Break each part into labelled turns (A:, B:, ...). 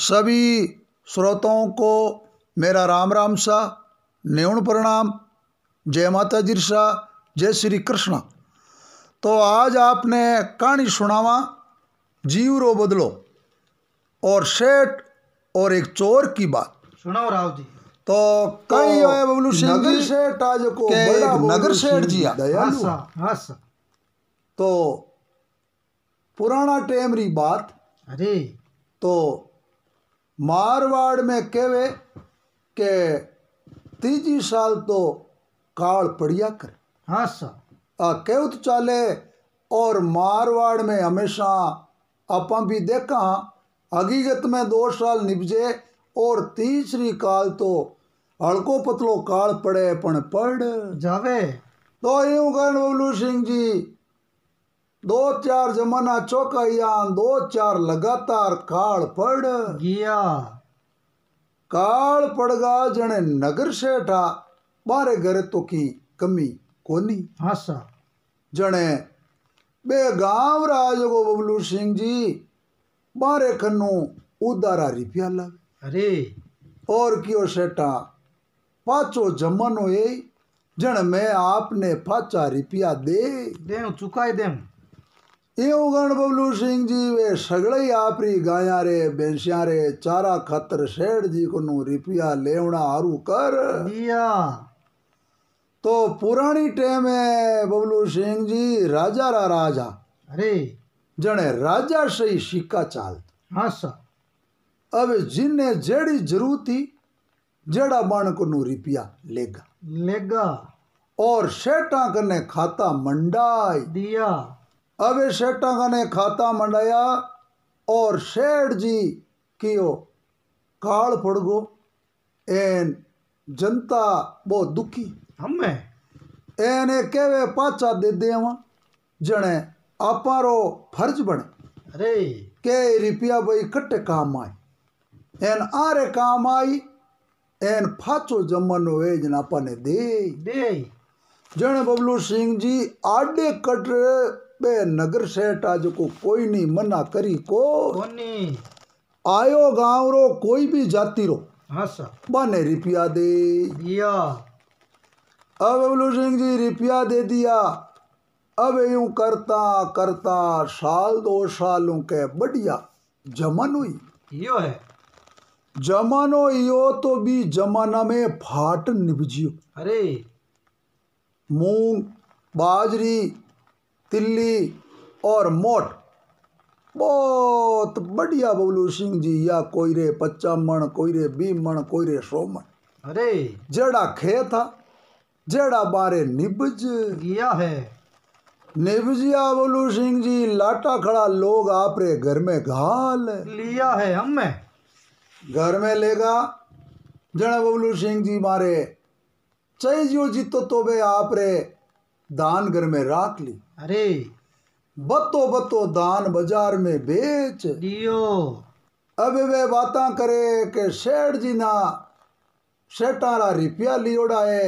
A: सभी श्रोताओं को मेरा राम राम सा न्यूण प्रणाम जय माता जी सा जय श्री कृष्ण तो आज आपने कहानी सुनावा जीव रो बदलो और सेठ और एक चोर की बात सुनाओ राव जी तो कई तो है बबलू सिंह नगर सेठ आज को नगर सेठ जी हाँ हाँ तो पुराना टेमरी बात अरे तो मारवाड़ में કહેવે के ત્રીજી साल तो काल પડ્યા કરે हाँ सर आ चाले और मारवाड़ में हमेशा आप भी देखा हाँ, हकीकत में दो साल निपजे और तीसरी काल तो हड़को पतलो काल पड़े पण पड़ जावे तो यूं कर बबलू सिंह जी दो चार जमाना चौका दो चार लगातार काल पड़ गया काल पड़ गा जने नगर सेठा बारे घर तो की कमी कोनी हासा जने बे गांव राजगो बबलू सिंह जी बारे खनु उदारा रिपिया लग अरे और क्यों सेठा पाचो जमानो ए जन मैं आपने पाचा रिपिया दे दे चुकाई दे गणबबलू सिंह जी वे सगले आपरी गाया रे बेंसिया रे चारा खतर शेठ जी को रिपिया लेना आरू कर दिया तो पुरानी टेम है बबलू सिंह जी राजा रा राजा अरे जने राजा से ही सिक्का चाल हाँ अब जिन्हें जेड़ी जरूरत थी जेड़ा बण को नू रिपिया लेगा लेगा और शेटा कने खाता मंडाई दिया अभी सेठा ने खाता मंडाया और सेठ जी कियो काल फड़ गो एन जनता बहुत दुखी हमें एन ए कहवे पाचा दे दे जने आपारो फर्ज बने अरे के रिपिया भाई कट्टे काम आए एन आरे काम आई एन फाचो जमनो है जन आपने दे दे जने बबलू सिंह जी आडे कट बे नगर શેઠ આજ કો કોઈની મના કરી કો કોની आयो गांव रो कोई भी जाति रो हाँ बने रिपिया दे दिया अब बबलू सिंह जी रिपिया दे दिया अब यू करता करता साल दो सालों के बढ़िया जमन हुई यो है जमानो यो तो भी जमाना में फाट निभजियो अरे मूंग बाजरी तिल्ली और मोट बहुत बढ़िया बबलू सिंह जी या कोई रे पच्चा मण कोई रे बी मण कोई रे सो मण अरे जेड़ा खे था जेड़ा बारे निबज गया है निबजिया बबलू सिंह जी लाटा खड़ा लोग आप रे घर में घाल लिया है हमें घर में लेगा जड़ा बबलू सिंह जी मारे चाहे जो जीतो तो वे आप रे दान घर में राख ली अरे बतो बतो दान बाजार में बेच दियो अब वे बाता करे के सेठ जी ना सेठा रा लियोड़ा है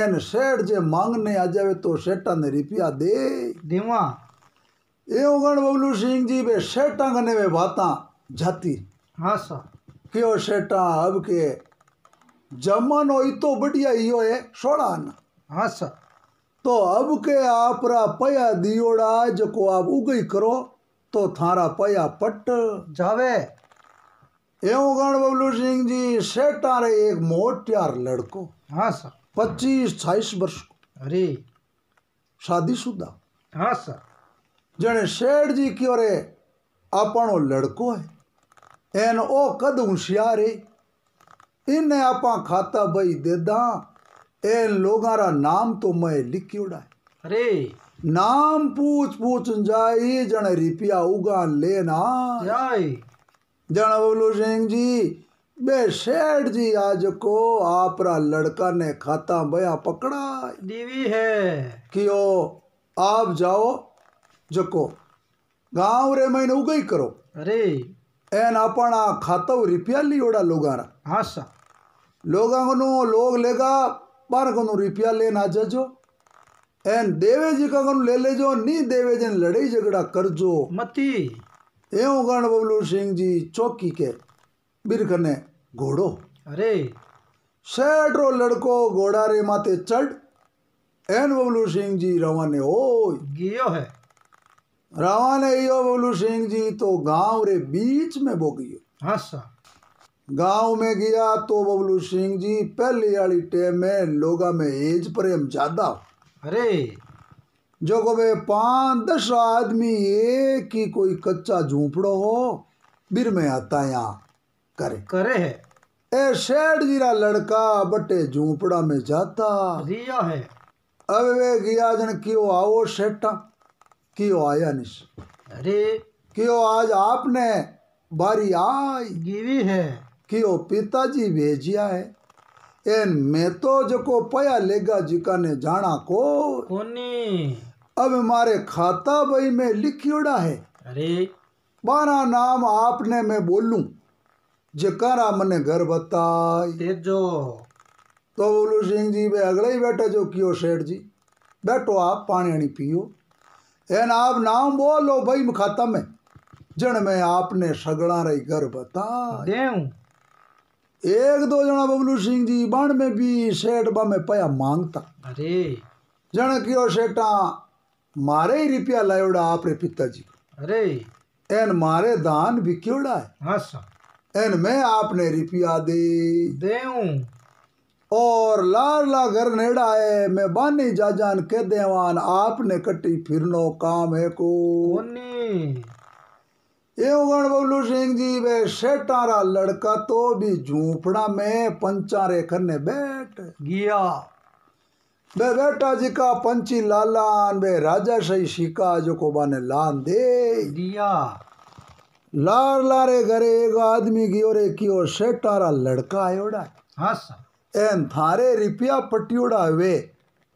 A: एन सेठ जे मांगने आ जावे तो सेठा ने रुपया दे देवा ए उगण बबलू सिंह जी बे सेठा कने वे बाता जाती हाँ सा क्यों सेठा अब के जमानो इतो बढ़िया ही है सोड़ा ना हाँ सर તો અબ કે आप પયા દિયોડા જકો આપ ઉગઈ કરો તો થારા પયા પટ જાવે એવું ગણ બબલુસિંહજી શેટારે એક મોટ્યાર लड़को हाँ सर पच्चीस छाईस वर्ष को अरे शुदा हाँ सर जने शेठ जी की ओरे अपनो लड़को है एन ओ कद होशियार है इन्हें आप खाता बही दे ए लोगा रा नाम तो मैं लिखियोड़ा है अरे नाम पूछ पूछ जाई जन रिपिया उगा लेना जन बोलू सिंह जी बे शेठ जी आज को आपरा लड़का ने खाता बया पकड़ा दीवी है कि ओ आप जाओ जको गांव रे मैंने उगई करो अरे एन अपना खाता रिपिया लियोड़ा लोगारा हाँ सा लोगों लोगा लोग लेगा બાળકોનું રૂપિયા લઈને આ જજો એન દેવેજી કાકાનું લઈ લેજો ની દેવેજીને લડાઈ ઝઘડા કરજો મતી એવું ગણ બબલુ સિંહજી ચોકી કે બિરખને ઘોડો અરે શેઠરો લડકો ઘોડારે માથે ચડ એન બબલુ સિંહજી રવાને હોય ગયો હે रवाना यो बोलू सिंह जी तो गांव रे बीच में बो गयो हाँ सर गांव में गया तो बबलू सिंह जी पहली वाली टेम में लोगा में एज प्रेम ज्यादा अरे जो को वे पांच दस आदमी एक ही कोई कच्चा झूपड़ो हो बिर में आता यहाँ करे करे है ए शेठ जीरा लड़का बटे झूपड़ा में जाता रिया है अब वे गया जन क्यों आओ शेटा क्यों आया निश अरे क्यों आज आपने बारी आई गिरी है कि वो पिताजी भेजिया है एन मैं तो जको पया लेगा जी ने जाना को कोनी अब मारे खाता भाई में लिखियोड़ा है अरे बारा नाम आपने मैं बोलूं जकारा मने घर बताई तेजो तो बोलू सिंह जी बे अगले ही बैठे जो कियो सेठ जी बैठो आप पानी अणी पियो एन आप नाम बोलो भाई खाता में जन में आपने सगड़ा रही घर बता देऊं एक दो जना बबलू सिंह जी बण में भी सेठ बा में पया मांगता अरे जन कियो सेठा मारे ही रुपया लायोड़ा आपरे पिताजी अरे एन मारे दान भी क्योड़ा है हाँ अच्छा। सर एन मैं आपने रुपया दे देऊं और ला घर नेड़ा है मैं बानी जान के देवान आपने कटी फिरनो काम है को कोनी एवं बबलू सिंह जी वे सेठारा लड़का तो भी झूपड़ा में पंचारे करने बैठ गया वे बेटा जी का पंची लालान वे राजा सही शिका जो को बाने लान दे दिया लार लारे घरे एक आदमी की ओर एक की और सेठारा लड़का आयोड़ा हाँ सर एन थारे रिपिया पटियोड़ा वे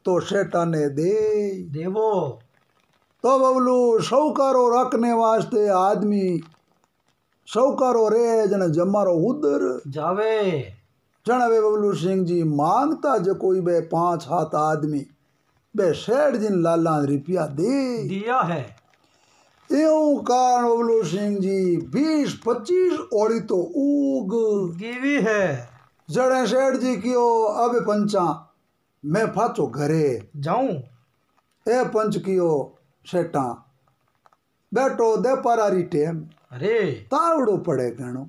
A: तो सेठा ने दे देवो तो बबलू सौकारो रखने वास्ते आदमी सौकारो रे जन जमारो उधर जावे जन वे बबलू सिंह जी मांगता जो कोई बे पांच हाथ आदमी बे शेठ जिन लाला रिपिया दे दिया है यूं कारण बबलू सिंह जी बीस पच्चीस ओड़ी तो उग गिवी है जड़े सेठ जी की ओ अब पंचा मैं फाचो घरे जाऊं ए पंच की ओ सेटा बैठो दे परारी टेम अरे तावड़ो पड़े गणो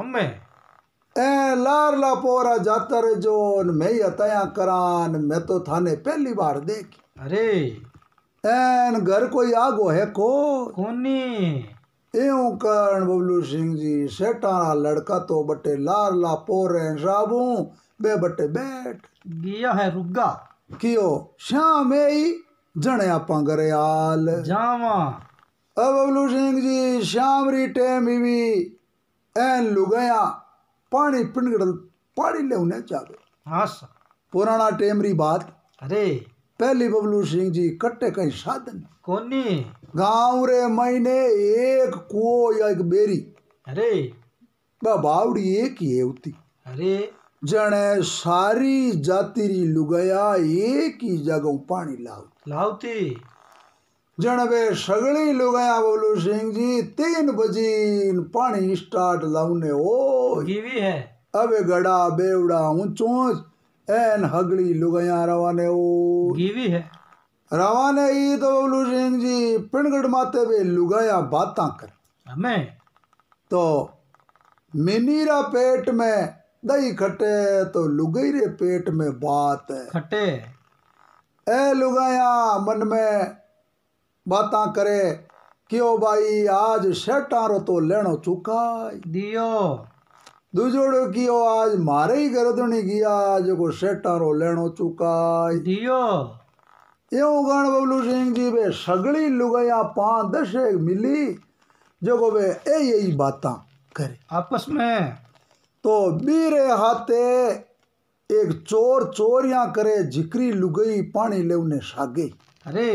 A: हमें ए लार ला पोरा जातर जोन मैं ही अतया करान मैं तो थाने पहली बार देख अरे एन घर कोई आगो है को कोनी एउ करण बबलू सिंह जी सेटाना लड़का तो बटे लार ला पोरे राबू बे बटे बैठ गया है रुग्गा कियो श्याम ही जने आपा करे जावा अब बबलू सिंह जी शाम री टाइम भी एन लुगया पानी पिंडल पानी ले उन्हें चावे पुराना टाइम री बात अरे पहली बबलू सिंह जी कट्टे कहीं साधन कोनी गांव रे महीने एक कुओ या एक बेरी अरे बावड़ी एक ही है उती अरे जने सारी जाति री लुगया एक ही जगह पानी लावती लावती जन वे सगली लुगया बोलू सिंह जी तीन बजी पानी स्टार्ट लाउने ओ गिवी है अबे गड़ा बेवड़ा ऊंचो एन हगली लुगया रवाने ओ गिवी है रवाने ई तो बोलू सिंह जी पिणगढ़ माते वे लुगया बाता कर हमें तो मिनीरा पेट में दही खटे तो लुगई रे पेट में बात है खटे ए लुगाया मन में बाता करे क्यों भाई आज शेटारो तो लेनो चुका दियो दूजोड़ो कियो आज मारे ही गर्दनी किया जो को शेटारो लेनो चुका दियो यो गण बबलू सिंह जी बे सगड़ी लुगाया पांच दस एक मिली जो को बे ए यही बातें करे आपस में तो बीरे हाथे एक चोर चोरियां करे झिकरी लुगई पानी ले उन्हें सागे अरे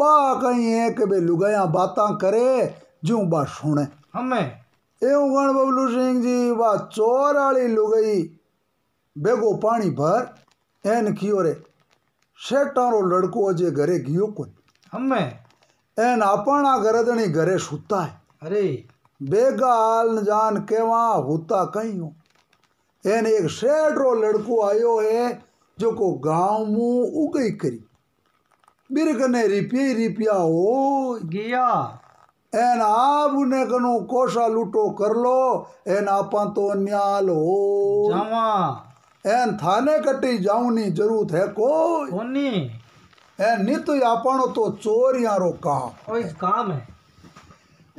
A: बा कहीं है कि बे लुगाया बातां करे जो बा सुने हमें एवं गण बबलू सिंह जी बा चोर वाली लुगई बेगो पानी भर एन कियो रे शेटारो लड़को अजे घरे गियो कोई हमें एन अपना गरदनी घरे सुता है अरे बेगाल न जान के वहाँ हुता कहीं हो एन एक शेठ रो लड़को आयो है जो को गांव में उगई करी बिरकने रिपिया रिपिया हो गया एन आप उन्हें कनो कोशा लूटो कर लो एन आपा तो न्याल हो जावा एन थाने कटी जाऊनी जरूरत है कोई एन नित तो तो चोर यारो काम काम है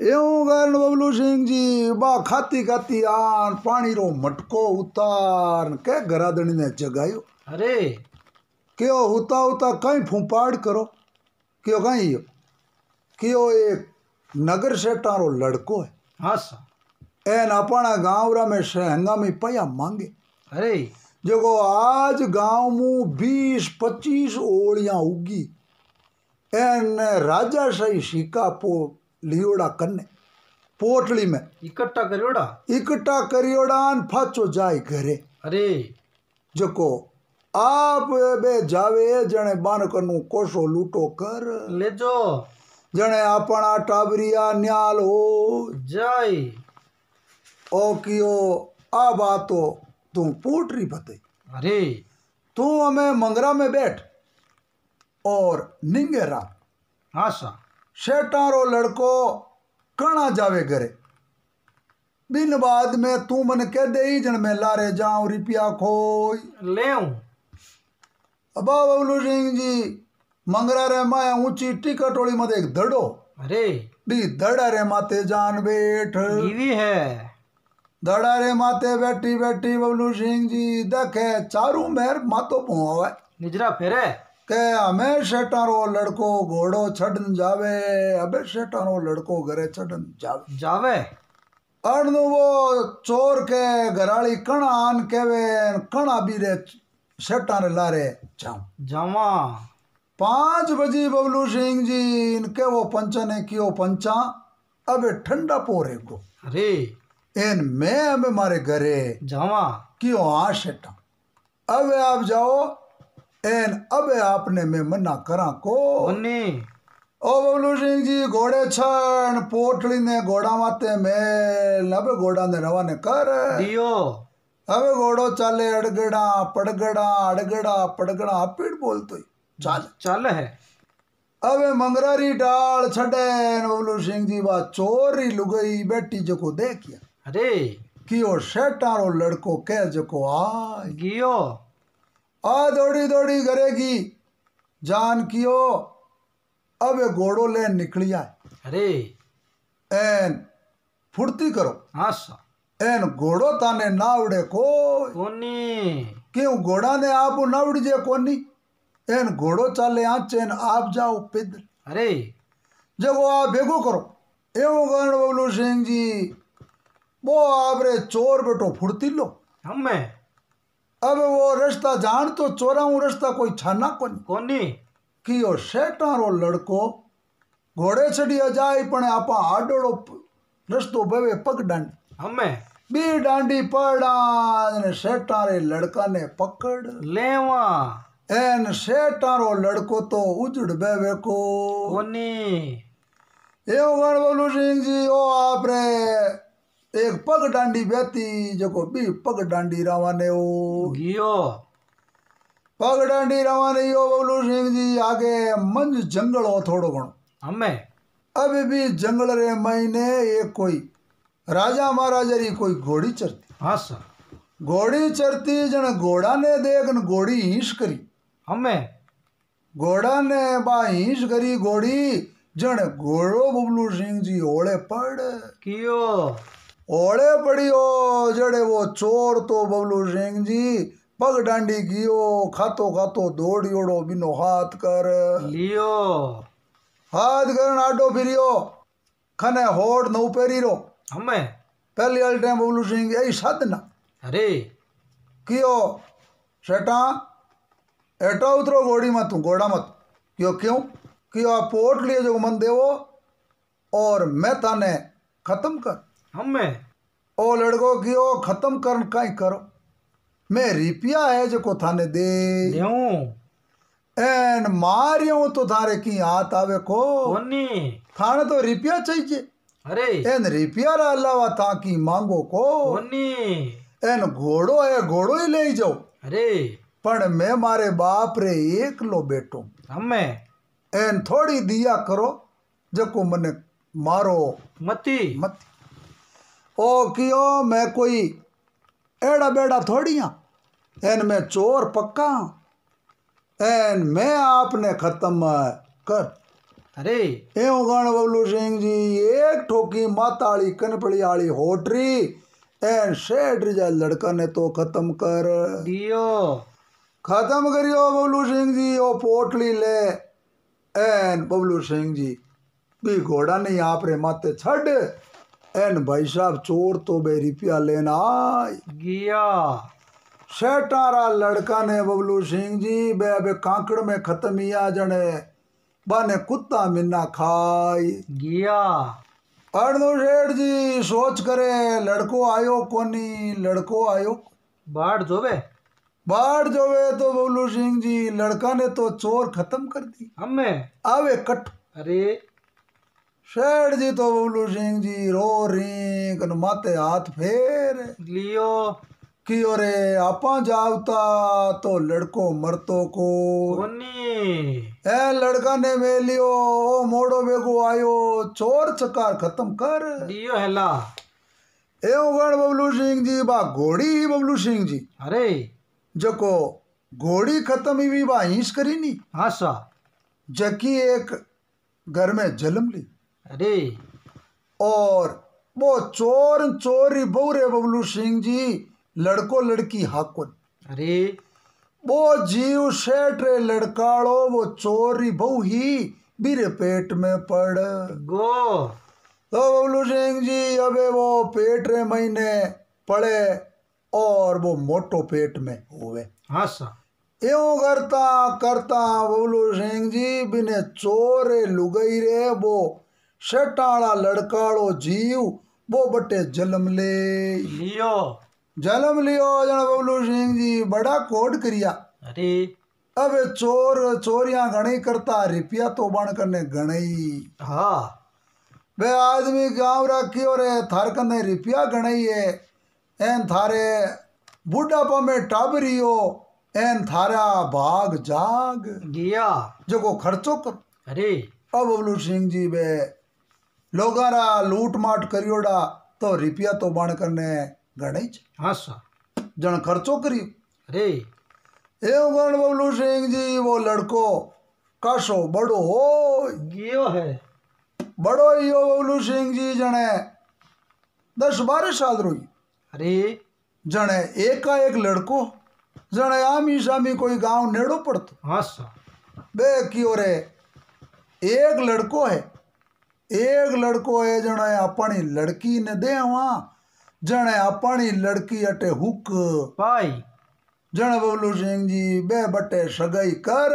A: यूं कर बबलू सिंह जी बा खाती खाती आन पानी रो मटको उतार के गरादनी ने जगायो अरे क्यों होता होता कहीं फूफाड़ करो क्यों कहीं यो क्यों एक नगर सेठा रो लड़को है हाँ एन अपना गाँव रा में हंगामी पया मांगे अरे जो आज गाँव मु बीस पच्चीस ओड़िया उगी एन राजा सही शिका पो लियोड़ा कन्ने पोटली में इकट्ठा करियोड़ा इकट्ठा करियोड़ा फाचो जाए घरे अरे जको आप बे जावे जने कनु कोसो लूटो कर ले जो जने अपना टाबरिया न्याल हो जाए ओ कियो आ बातो तू पोटरी बते अरे तू हमें मंगरा में बैठ और निंगेरा राम हाँ सा शेटारो लड़को कणा जावे गरे दिन बाद में तू मन कह दे जन मैं लारे जाऊं रिपिया खोई ले बाबलू सिंह जी मंगरा रे माया ऊंची टिकट ओली मत एक दड़ो अरे दी दड़ा रे माते जान बैठ दीदी है दड़ा रे माते बैठी बैठी बबलू सिंह जी देखे चारू मेहर मातो पुआ निजरा फेरे के हमें शेटर लड़को घोड़ो छड़न जावे अबे शेटर लड़को घरे छड़न जावे जावे वो चोर के घराली कण आन के वे कण अभी रे शेटर लारे जाऊ जावा पांच बजे बबलू सिंह जी इनके वो पंचा ने कियो पंचा अबे ठंडा पोरे को अरे इन मैं अबे मारे घरे जावा कियो आ शेटा अबे आप जाओ एन अबे आपने में मना करा को ओ बबलू सिंह जी घोड़े छन पोटली ने घोड़ा माते मेल अबे घोड़ा ने रवाने कर दियो अबे घोड़ो चाले अड़गड़ा पड़गड़ा अड़गड़ा पड़गड़ा आप पीड़ बोलते तो ही चाल चाल है अबे मंगरारी डाल छटे बबलू सिंह जी बा चोरी लुगई बेटी जो को देखिया अरे ओ शेटारो लड़को कह जो को आ गियो आ दौड़ी दौड़ी करेगी जान कियो अब घोड़ो लेन निकली आए अरे एन फुर्ती करो हाँ एन घोड़ो ताने ना उड़े को क्यों घोड़ा ने आप ना उड़ जे कोनी एन घोड़ो चाले आचेन आप जाओ पिद अरे जब वो आप भेगो करो एवं करण बबलू सिंह जी वो आप रे चोर बेटो फुर्ती लो हमें अब वो रस्ता जान तो चोरा हूँ कोई छाना को कोनी कियो सेटारो लड़को घोड़े चढ़िया जाए पण आपा आडोड़ो रस्तो बवे पग डांडी हमें बी डांडी पड़ा ने सेटारे लड़का ने पकड़ लेवा एन सेटारो लड़को तो उजड़ बेवे को कोनी एवं गणबलू सिंह जी ओ आप रे एक पग डांडी बेती जो भी पग डांडी रावा ओ गियो पग डांडी रावा यो बबलू सिंह जी आगे मंज जंगल हो थोड़ो घणो हमें अभी भी जंगल रे महीने एक कोई राजा महाराजा री कोई घोड़ी चरती हाँ सर घोड़ी चरती जन घोड़ा ने देख न घोड़ी हिंस करी हमें घोड़ा ने बा हिंस करी घोड़ी जन घोड़ो बबलू सिंह जी ओले पड़ कियो ओड़े पड़ियो जड़े वो चोर तो बबलू सिंह जी पग डांडी गियो खातो खातो ओड़ो बिनो हाथ कर लियो हाथ कर आडो फिरियो खने होड़ नौ पेरी रो हमें पहली वाली टाइम बबलू सिंह यही साधना अरे कियो सेटा एटा उतरो घोड़ी मत तू घोड़ा मत क्यों क्यों क्यों आप पोट लिए जो मन देवो और मैं ताने खत्म कर हम में ओ लड़को की ओ खत्म कर कहीं करो मैं रिपिया है जो को थाने दे एन मारियो तो थारे की हाथ आवे को थाने तो रिपिया चाहिए अरे एन रिपिया रा अलावा था की मांगो को एन घोड़ो है घोड़ो ही ले जाओ अरे पण मैं मारे बाप रे एक लो बेटो हमें एन थोड़ी दिया करो जको मने मारो मती मती ओ कियो मैं कोई एड़ा बेड़ा थोड़ी हाँ एन मैं चोर पक्का हाँ। एन मैं आपने खत्म कर अरे एवं गण बबलू सिंह जी एक ठोकी माताड़ी कनपड़ी आली होटरी एन शेड रिजा लड़का ने तो खत्म कर दियो खत्म करियो बबलू सिंह जी ओ पोटली ले एन बबलू सिंह जी भी घोड़ा नहीं आप रे माते छड़ एन भाई साहब चोर तो बे रुपया लेना गया सेटारा लड़का ने बबलू सिंह जी बे अबे कांकड़ में खत्म हिया जने बाने कुत्ता मिन्ना खाई गया अर्दो सेठ जी सोच करे लड़को आयो कोनी लड़को आयो बाढ़ जोवे बाढ़ जोवे तो बबलू सिंह जी लड़का ने तो चोर खत्म कर दी हमें आवे कट अरे शेठ जी तो बोलू सिंह जी रो री कन माते हाथ फेर लियो की ओरे आपा जागता तो लड़को मरतो को ए लड़का ने मे लियो ओ मोड़ो बेगो आयो चोर चकार खत्म कर लियो हैला ए उगण बबलू सिंह जी बा घोड़ी ही बबलू सिंह जी अरे जको घोड़ी खत्म ही भी बा हिंस करी नी हाँ सा जकी एक घर में जलम ली अरे और वो चोर चोरी बहु बबलू सिंह जी लड़को लड़की हाकुन अरे वो जीव शेठ रे लड़काड़ो वो चोरी बहु ही बीरे पेट में पड़ गो तो बबलू सिंह जी अबे वो पेट रे महीने पड़े और वो मोटो पेट में हुए हाँ सा एवं करता करता बबलू सिंह जी बिने चोरे लुगई रे वो शटाड़ा लड़काड़ो जीव वो बटे जलम ले लियो जलम लियो जन बबलू सिंह जी बड़ा कोड करिया अरे अबे चोर चोरियां घणी करता रिपिया तो बन करने घणई हाँ वे आदमी गांव रखी और थार कने रिपिया घणई है एन थारे बुढ़ापा में रही हो एन थारा भाग जाग गया जो को खर्चो कर अरे अब बबलू सिंह जी बे લોગારા લૂંટમાટ કર્યોડા તો રૂપિયા તો બાણ કરને ગણાય છે હા સર જણ ખર્ચો કર્યો અરે એવું ગણ બબલુ સિંહજી વો લડકો કાશો બડો હોય ગયો હે બડો યો બબલુ સિંહજી જણે દસ બાર સાલ રોઈ અરે જણે એકાએક લડકો જણે આમી સામી કોઈ ગાંવ નેડો પડતો હા સર બે કયો રે એક લડકો હે एक लड़को है जने अपनी लड़की ने दे वहां जने अपनी लड़की अटे हुक भाई जने बोलू सिंह जी बे बटे सगाई कर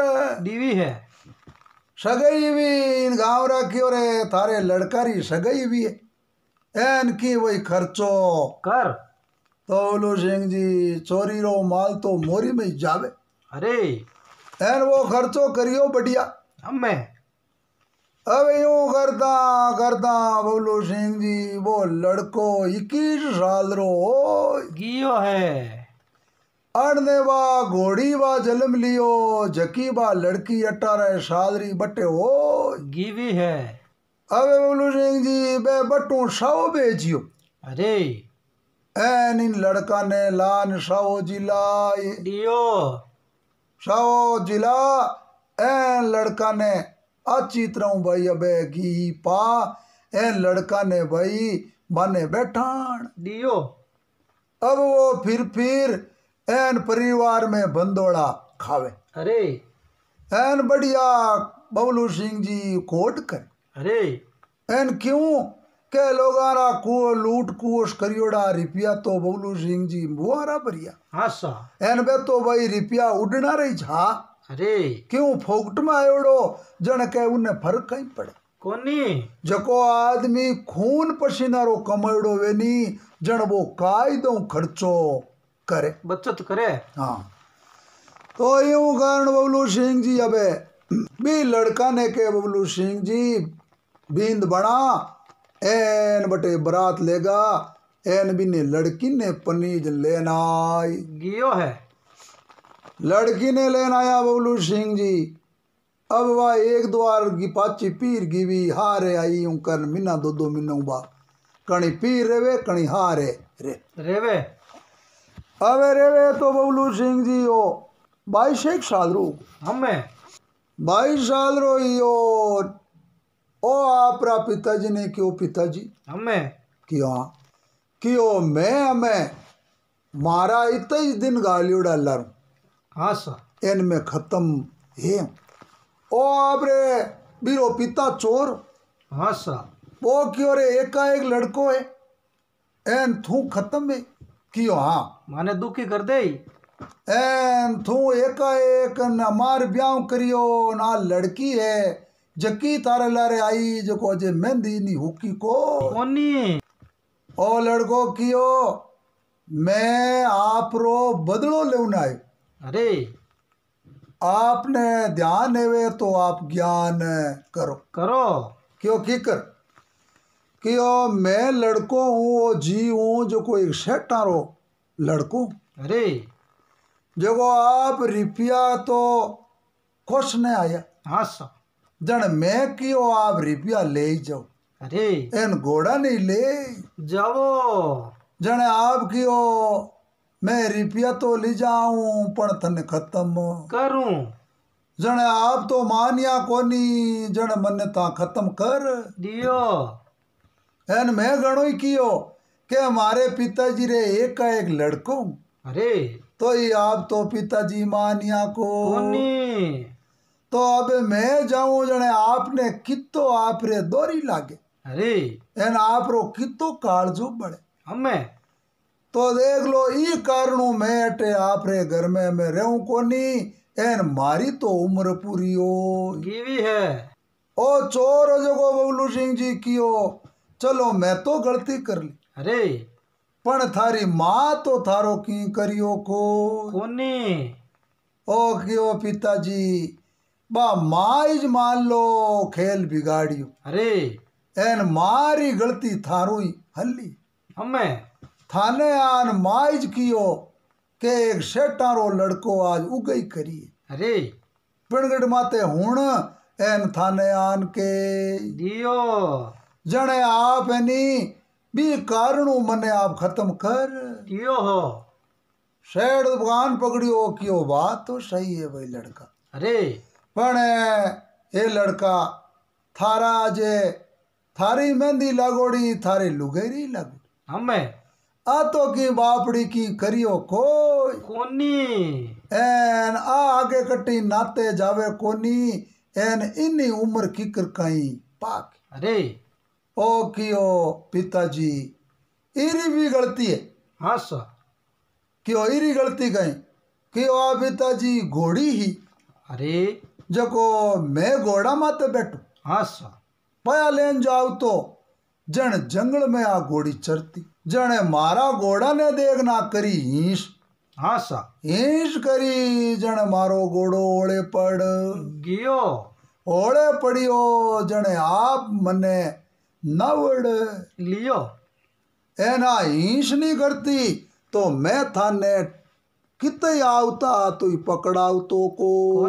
A: दीवी है सगाई भी इन गांव रखी और थारे लड़का री सगाई भी है एन की वही खर्चो कर तो बोलू सिंह जी चोरी रो माल तो मोरी में जावे अरे एन वो खर्चो करियो बढ़िया हमें अब यूं करता करता बबलू सिंह जी वो लड़को इक्कीस साल रो गियो है अड़ने बा घोड़ी बा जन्म लियो जकी बा लड़की अठारह साल री बटे हो गिवी है अब बबलू सिंह जी बे बटू साओ बेचियो अरे एन इन लड़का ने लान साओ जिला दियो साओ जिला एन लड़का ने अच्छी तरह भाई अबे की पा ए लड़का ने भाई बने बैठान दियो अब वो फिर फिर एन परिवार में बंदोड़ा खावे अरे एन बढ़िया बबलू सिंह जी कोट कर अरे एन क्यों के लोगारा कुओ लूट कुओश करियोड़ा रिपिया तो बबलू सिंह जी बुआरा भरिया हाँ सा एन बे तो भाई रिपिया उड़ना रही झा अरे क्यों फोकट में आयोड़ो जन के उन्हें फर्क कहीं पड़े कोनी जको आदमी खून पसीना पसीनारो कमायोड़ो वेनी जन वो कायदो खर्चो करे बचत करे हाँ तो यूं कारण बबलू सिंह जी अबे भी लड़का ने के बबलू सिंह जी बींद बना एन बटे बरात लेगा एन बिने लड़की ने पनीज लेना गियो है लड़की ने लेन आया बबलू सिंह जी अब वह एक द्वार की पाची पीर की भी हारे आई यूं कर मिना दो दो मिना बा कणी पीर रेवे कणी हारे रे रेवे अबे रेवे तो बबलू सिंह जी हो बाईस एक साल रो हमें बाईस साल रो यो ओ आपरा पिताजी ने क्यों पिताजी हमें क्यों क्यों मैं हमें मारा इतना दिन गाली उड़ा लरूं हाँ सर एन में खत्म है ओ आपरे बीरो पिता चोर हाँ सर वो क्यों रे एकाएक लड़को है एन थू खत्म है क्यों हाँ माने दुखी कर दे एन थू एकाएक न मार ब्याह करियो ना लड़की है जकी तारे लारे आई जो को अजे मेहंदी नी हुकी को कोनी ओ लड़को कियो मैं आप रो बदलो लेना है अरे आपने ध्यान है तो आप ज्ञान करो करो क्यों की कर क्यों मैं लड़को हूँ वो जी हूँ जो कोई सेठ रो लड़को अरे जो आप रिपिया तो खुश ने आया हाँ सर जन मैं क्यों आप रिपिया ले जाओ अरे एन घोड़ा नहीं ले जाओ जने आप क्यों मैं रिपिया तो ली जाऊं पण तने खत्म करूं जण आप तो मानिया कोनी जण मने ता खत्म कर दियो एन मैं घणो ही कियो के हमारे पिताजी रे एक का एक लड़को अरे तो ये आप तो पिताजी मानिया को कोनी तो अब मैं जाऊं जने आपने कितो आप रे दोरी लागे अरे एन आप रो कितो कालजू बड़े हमें तो देख लो ई कारण मैं अटे आप घर में मैं रहू कोनी एन मारी तो उम्र पूरी हो गिवी है ओ चोर जगो बबलू सिंह जी कियो चलो मैं तो गलती कर ली अरे पण थारी माँ तो थारो की करियो को कोनी ओ कियो पिताजी बा माँ इज मान लो खेल बिगाड़ियो अरे एन मारी गलती थारो ही हल्ली हमें थानेयान माइज कियो के एक शेटारो लड़को आज उगई करी अरे पिणगड़ माते हुण एन थानेयान के दियो जने आप एनी भी कारणों मने आप खत्म कर दियो हो शेड दुकान पकड़ियो कियो बात तो सही है भाई लड़का अरे पण ये लड़का थारा जे थारी मेहंदी लागोड़ी थारे लुगेरी लागोड़ी हमें आतो की बापड़ी की करियो कोई कोनी एन आ आगे कटी नाते जावे कोनी एन इनी उम्र की कहीं पाक अरे ओ कियो पिताजी इरी भी गलती है हाँ सर क्यों इरी गलती कहीं क्यों आ पिताजी घोड़ी ही अरे जको मैं घोड़ा माते बैठू हाँ सर पया लेन जाओ तो जन जंगल में आ घोड़ी चरती जने मारा घोड़ा ने देखना करी ईश आशा हाँ, ईश करी जने मारो घोड़ो ओले पड़ गियो ओले पड़ियो जने आप मने नवड़ लियो एना ईश नहीं करती तो मैं था ने कित आवता तो पकड़ाव तो को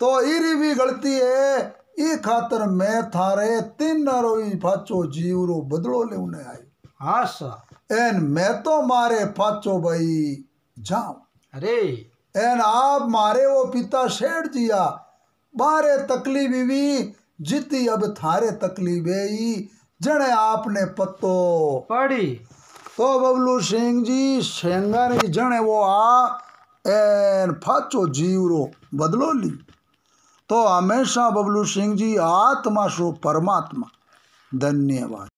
A: तो इरी भी गलती है ई खातर मैं थारे तीन नरो फाचो जीव रो बदलो ले उन्हें आई हाँ एन मैं तो मारे पाचो भाई जाऊं अरे एन आप मारे वो पिता शेठ जिया बारे तकलीफ भी जीती अब थारे तकलीफ जने आपने पत्तो पड़ी तो बबलू सिंह जी सेंगा जने वो आ एन फाचो जीवरो बदलो ली तो हमेशा बबलू सिंह जी आत्मा सो परमात्मा धन्यवाद